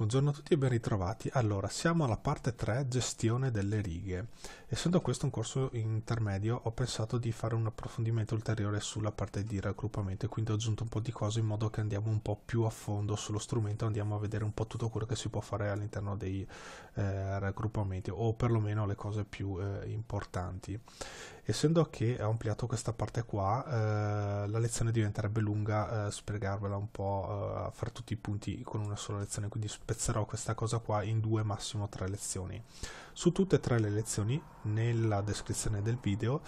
Buongiorno a tutti e ben ritrovati. Allora, siamo alla parte 3, gestione delle righe. Essendo questo un corso intermedio, ho pensato di fare un approfondimento ulteriore sulla parte di raggruppamento quindi ho aggiunto un po' di cose in modo che andiamo un po' più a fondo sullo strumento, andiamo a vedere un po' tutto quello che si può fare all'interno dei eh, raggruppamenti o perlomeno le cose più eh, importanti. Essendo che ho ampliato questa parte qua, eh, la lezione diventerebbe lunga, eh, spiegarvela un po', eh, a fare tutti i punti con una sola lezione, quindi spero spezzerò questa cosa qua in due massimo tre lezioni. Su tutte e tre le lezioni, nella descrizione del video,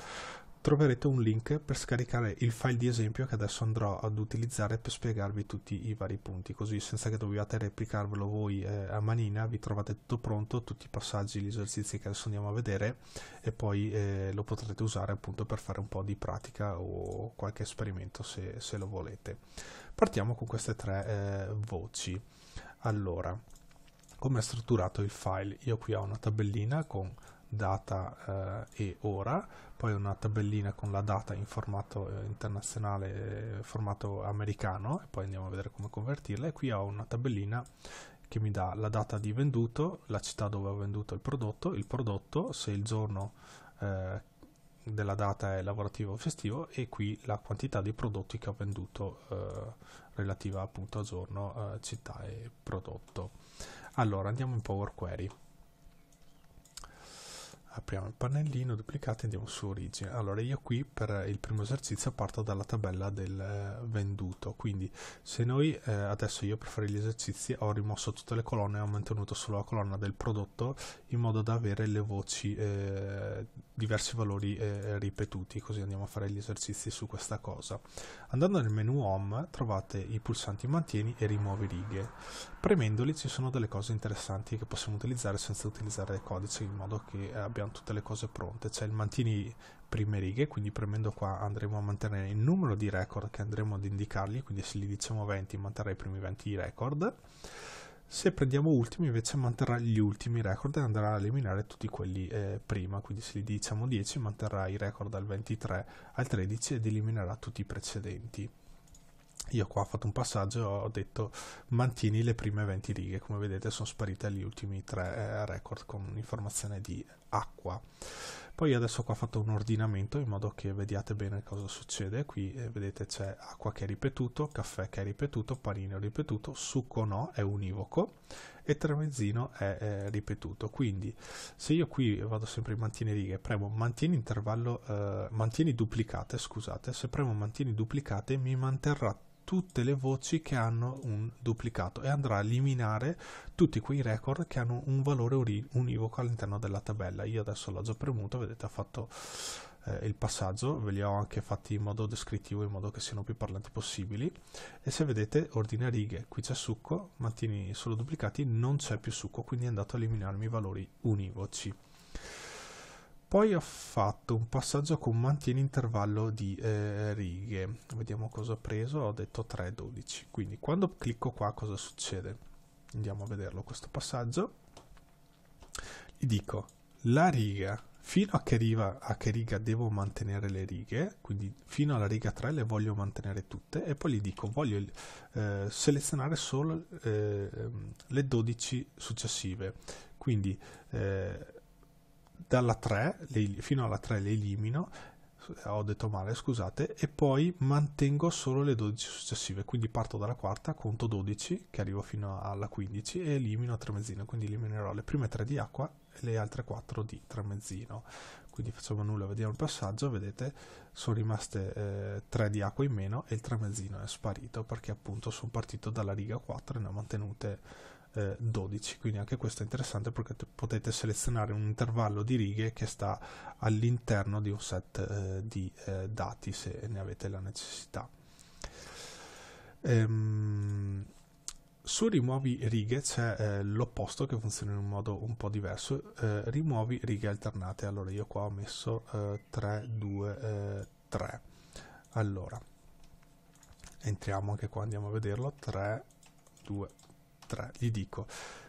troverete un link per scaricare il file di esempio che adesso andrò ad utilizzare per spiegarvi tutti i vari punti, così senza che dobbiate replicarvelo voi eh, a manina vi trovate tutto pronto, tutti i passaggi, gli esercizi che adesso andiamo a vedere e poi eh, lo potrete usare appunto per fare un po' di pratica o qualche esperimento se, se lo volete. Partiamo con queste tre eh, voci. Allora, come è strutturato il file? Io qui ho una tabellina con data eh, e ora, poi una tabellina con la data in formato eh, internazionale, eh, formato americano, e poi andiamo a vedere come convertirla, e qui ho una tabellina che mi dà la data di venduto, la città dove ho venduto il prodotto, il prodotto, se il giorno eh, della data è lavorativo o festivo e qui la quantità di prodotti che ho venduto eh, relativa appunto a giorno, eh, città e prodotto. Allora andiamo in Power Query apriamo il pannellino duplicate e andiamo su origine allora io qui per il primo esercizio parto dalla tabella del eh, venduto quindi se noi eh, adesso io per fare gli esercizi ho rimosso tutte le colonne ho mantenuto solo la colonna del prodotto in modo da avere le voci eh, diversi valori eh, ripetuti così andiamo a fare gli esercizi su questa cosa andando nel menu home trovate i pulsanti mantieni e rimuovi righe premendoli ci sono delle cose interessanti che possiamo utilizzare senza utilizzare il codice in modo che eh, abbiamo abbiamo tutte le cose pronte, c'è il mantini prime righe, quindi premendo qua andremo a mantenere il numero di record che andremo ad indicargli, quindi se gli diciamo 20 manterrà i primi 20 record, se prendiamo ultimi invece manterrà gli ultimi record e andrà a eliminare tutti quelli eh, prima, quindi se gli diciamo 10 manterrà i record dal 23 al 13 ed eliminerà tutti i precedenti. Io qua ho fatto un passaggio e ho detto mantieni le prime 20 righe, come vedete sono sparite gli ultimi 3 eh, record con informazione di acqua. Poi adesso qua ho fatto un ordinamento in modo che vediate bene cosa succede. Qui eh, vedete c'è acqua che è ripetuto, caffè che è ripetuto, panino ripetuto, succo no è univoco e tramezzino è eh, ripetuto. Quindi se io qui vado sempre in mantieni righe, premo mantieni intervallo, eh, mantieni duplicate, scusate, se premo mantieni duplicate mi manterrà tutte le voci che hanno un duplicato e andrà a eliminare tutti quei record che hanno un valore univoco all'interno della tabella. Io adesso l'ho già premuto, vedete, ha fatto eh, il passaggio, ve li ho anche fatti in modo descrittivo, in modo che siano più parlanti possibili. E se vedete, ordina righe, qui c'è succo, mattini solo duplicati, non c'è più succo, quindi è andato a eliminarmi i valori univoci poi ho fatto un passaggio con mantieni intervallo di eh, righe vediamo cosa ho preso ho detto 3 12 quindi quando clicco qua cosa succede andiamo a vederlo questo passaggio gli dico la riga fino a che, riva, a che riga devo mantenere le righe quindi fino alla riga 3 le voglio mantenere tutte e poi gli dico voglio eh, selezionare solo eh, le 12 successive quindi eh, dalla 3 fino alla 3 le elimino ho detto male scusate e poi mantengo solo le 12 successive quindi parto dalla quarta conto 12 che arrivo fino alla 15 e elimino tramezzino quindi eliminerò le prime 3 di acqua e le altre 4 di tramezzino quindi facciamo nulla vediamo il passaggio vedete sono rimaste eh, 3 di acqua in meno e il tramezzino è sparito perché appunto sono partito dalla riga 4 e ne ho mantenute eh, 12 quindi anche questo è interessante perché potete selezionare un intervallo di righe che sta all'interno di un set eh, di eh, dati se ne avete la necessità ehm, su rimuovi righe c'è eh, l'opposto che funziona in un modo un po' diverso eh, rimuovi righe alternate allora io qua ho messo 3 2 3 allora entriamo anche qua andiamo a vederlo 3 2 sinistra, gli dico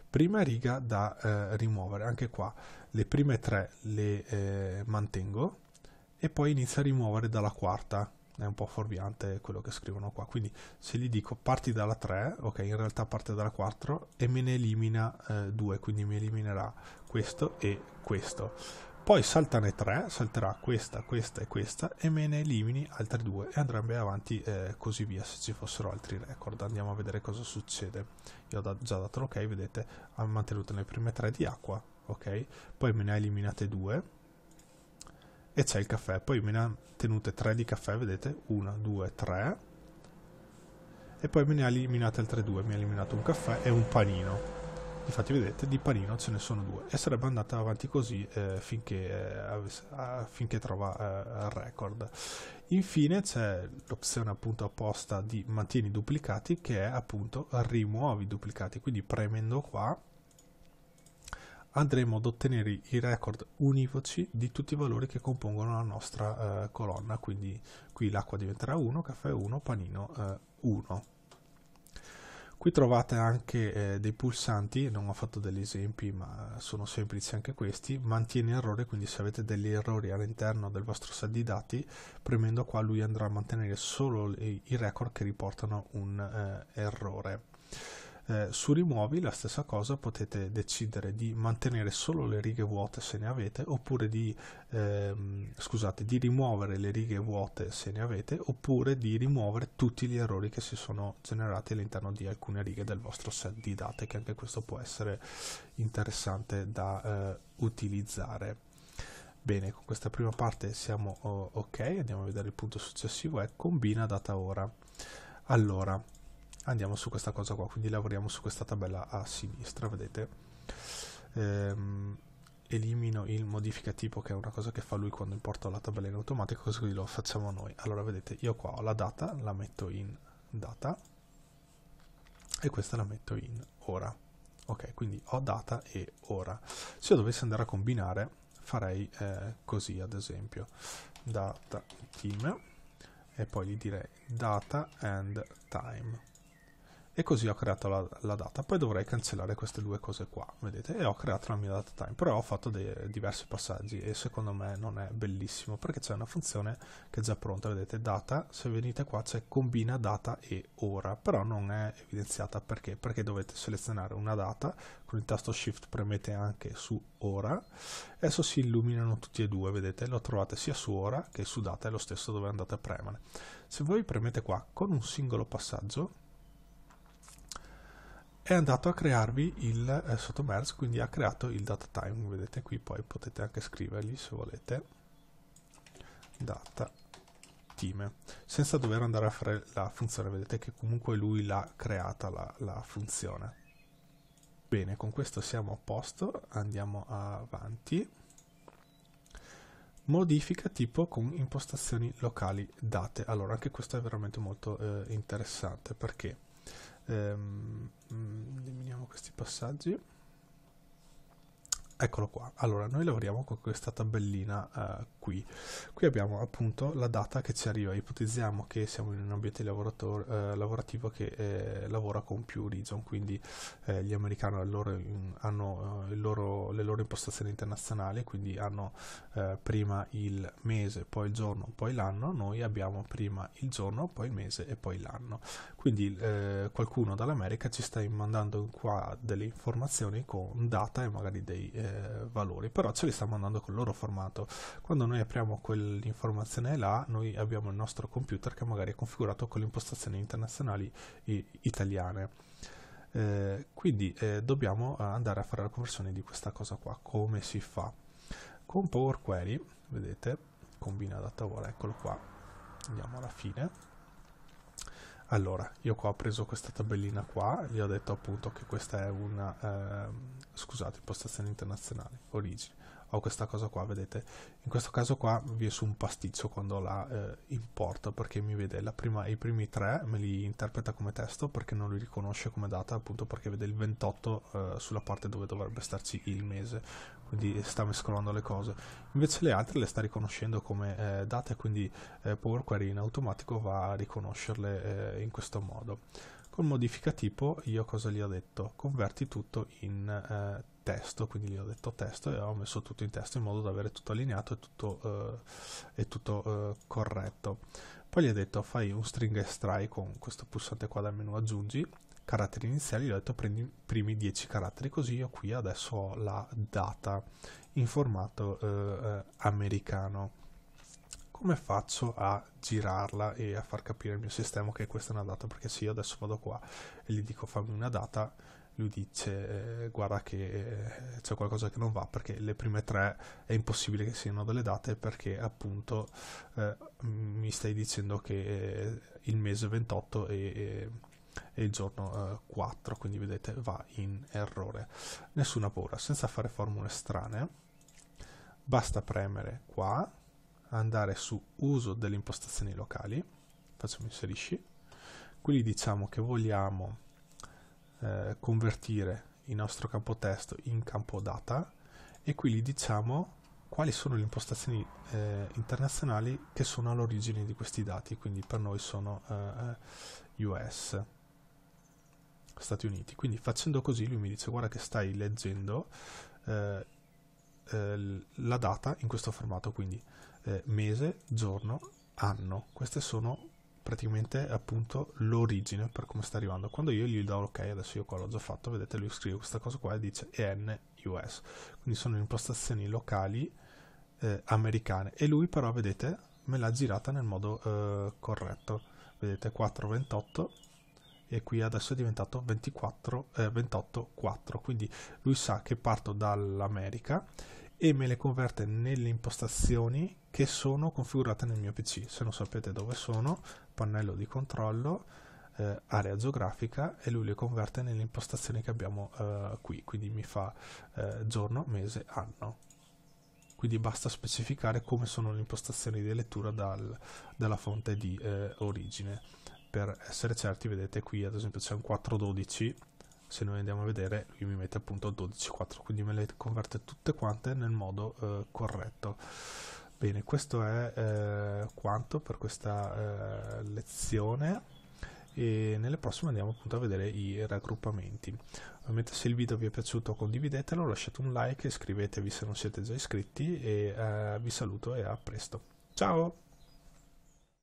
prima riga da eh, rimuovere, anche qua le prime tre le eh, mantengo e poi inizio a rimuovere dalla quarta, è un po' fuorviante quello che scrivono qua, quindi se gli dico parti dalla 3, ok in realtà parte dalla 4 e me ne elimina eh, quindi mi eliminerà questo e questo poi saltane 3, salterà questa, questa e questa e me ne elimini altre due e andrebbe avanti eh, così via se ci fossero altri record. Andiamo a vedere cosa succede. Io ho da già dato l'ok, okay, vedete, ha mantenuto le prime 3 di acqua, ok? Poi me ne ha eliminate due e c'è il caffè, poi me ne ha tenute 3 di caffè, vedete? Una, due, tre e poi me ne ha eliminate altre due, mi ha eliminato un caffè e un panino infatti vedete di panino ce ne sono due e sarebbe andata avanti così eh, finché, eh, finché, trova eh, il record infine c'è l'opzione appunto apposta di mantieni duplicati che è appunto rimuovi duplicati quindi premendo qua andremo ad ottenere i record univoci di tutti i valori che compongono la nostra eh, colonna quindi qui l'acqua diventerà 1, caffè 1, panino eh, 1 Qui trovate anche eh, dei pulsanti, non ho fatto degli esempi ma sono semplici anche questi, mantiene errore, quindi se avete degli errori all'interno del vostro set di dati, premendo qua lui andrà a mantenere solo i record che riportano un eh, errore eh, su rimuovi la stessa cosa potete decidere di mantenere solo le righe vuote se ne avete oppure di, ehm, scusate, di rimuovere le righe vuote se ne avete oppure di rimuovere tutti gli errori che si sono generati all'interno di alcune righe del vostro set di date che anche questo può essere interessante da eh, utilizzare Bene, con questa prima parte siamo oh, ok, andiamo a vedere il punto successivo, è combina data ora. Allora, andiamo su questa cosa qua quindi lavoriamo su questa tabella a sinistra vedete ehm, elimino il modifica tipo che è una cosa che fa lui quando importa la tabella in automatico così lo facciamo noi allora vedete io qua ho la data la metto in data e questa la metto in ora ok quindi ho data e ora se io dovessi andare a combinare farei eh, così ad esempio data team e poi gli direi data and time e così ho creato la, la, data poi dovrei cancellare queste due cose qua vedete e ho creato la mia data time però ho fatto dei, diversi passaggi e secondo me non è bellissimo perché c'è una funzione che è già pronta vedete data se venite qua c'è combina data e ora però non è evidenziata perché perché dovete selezionare una data con il tasto shift premete anche su ora adesso si illuminano tutti e due vedete lo trovate sia su ora che su data è lo stesso dove andate a premere se voi premete qua con un singolo passaggio è andato a crearvi il eh, sottomerge, quindi ha creato il data time, vedete qui poi potete anche scrivergli se volete data time, senza dover andare a fare la funzione, vedete che comunque lui l'ha creata la, la funzione. Bene, con questo siamo a posto, andiamo avanti. Modifica tipo con impostazioni locali date. Allora, anche questo è veramente molto eh, interessante perché ehm, mm, eliminiamo questi passaggi eccolo qua. Allora, noi lavoriamo con questa tabellina eh, qui. Qui abbiamo appunto la data che ci arriva. Ipotizziamo che siamo in un ambiente eh, lavorativo che eh, lavora con più region, quindi eh, gli americani loro, hanno eh, loro, le loro impostazioni internazionali, quindi hanno eh, prima il mese, poi il giorno, poi l'anno. Noi abbiamo prima il giorno, poi il mese e poi l'anno. Quindi qualcuno dall'America ci sta mandando qua delle informazioni con data e magari dei valori, però ce li sta mandando col loro formato. Quando noi apriamo quell'informazione là, noi abbiamo il nostro computer che magari è configurato con le impostazioni internazionali italiane. Eh, quindi eh, dobbiamo andare a fare la conversione di questa cosa qua. Come si fa? Con Power Query, vedete, combina da tavola, eccolo qua. Andiamo alla fine. Allora, io qua ho preso questa tabellina qua, gli ho detto appunto che questa è una, eh, scusate, impostazioni internazionali, origini. Ho questa cosa qua, vedete? In questo caso qua vi è su un pasticcio quando la eh, importo perché mi vede prima, i primi tre, me li interpreta come testo perché non li riconosce come data, appunto perché vede il 28 eh, sulla parte dove dovrebbe starci il mese, quindi eh, sta mescolando le cose. Invece le altre le sta riconoscendo come eh, date, quindi eh, Power Query in automatico va a riconoscerle eh, in questo modo. Col tipo io cosa gli ho detto? Converti tutto in eh, testo, quindi gli ho detto testo e ho messo tutto in testo in modo da avere tutto allineato e tutto, eh, e tutto eh, corretto. Poi gli ho detto fai un string extrai con questo pulsante qua dal menu aggiungi, caratteri iniziali, gli ho detto prendi i primi 10 caratteri, così io qui adesso ho la data in formato eh, eh, americano come faccio a girarla e a far capire al mio sistema che questa è una data? Perché se io adesso vado qua e gli dico fammi una data, lui dice eh, guarda che eh, c'è qualcosa che non va perché le prime tre è impossibile che siano delle date perché appunto eh, mi stai dicendo che eh, il mese 28 e, e il giorno 4 quindi vedete va in errore nessuna paura senza fare formule strane basta premere qua andare su uso delle impostazioni locali, facciamo inserisci, qui diciamo che vogliamo eh, convertire il nostro campo testo in campo data e qui gli diciamo quali sono le impostazioni eh, internazionali che sono all'origine di questi dati, quindi per noi sono eh, US, Stati Uniti. Quindi facendo così lui mi dice guarda che stai leggendo eh, eh la data in questo formato, quindi eh, mese, giorno, anno. Queste sono praticamente appunto l'origine per come sta arrivando. Quando io gli do ok, adesso io qua l'ho già fatto, vedete lui scrive questa cosa qua e dice EN US. Quindi sono impostazioni locali eh, americane e lui però vedete me l'ha girata nel modo eh, corretto. Vedete 428 e qui adesso è diventato 24, eh, 28 4. Quindi lui sa che parto dall'America e me le converte nelle impostazioni che sono configurate nel mio PC. Se non sapete dove sono, pannello di controllo, eh, area geografica e lui le converte nelle impostazioni che abbiamo eh, qui, quindi mi fa eh, giorno, mese, anno. Quindi basta specificare come sono le impostazioni di lettura dal, dalla fonte di eh, origine. Per essere certi, vedete qui ad esempio c'è un 412 se noi andiamo a vedere lui mi mette appunto 12,4 quindi me le converte tutte quante nel modo eh, corretto bene questo è eh, quanto per questa eh, lezione e nelle prossime andiamo appunto a vedere i raggruppamenti ovviamente se il video vi è piaciuto condividetelo lasciate un like iscrivetevi se non siete già iscritti e eh, vi saluto e a presto ciao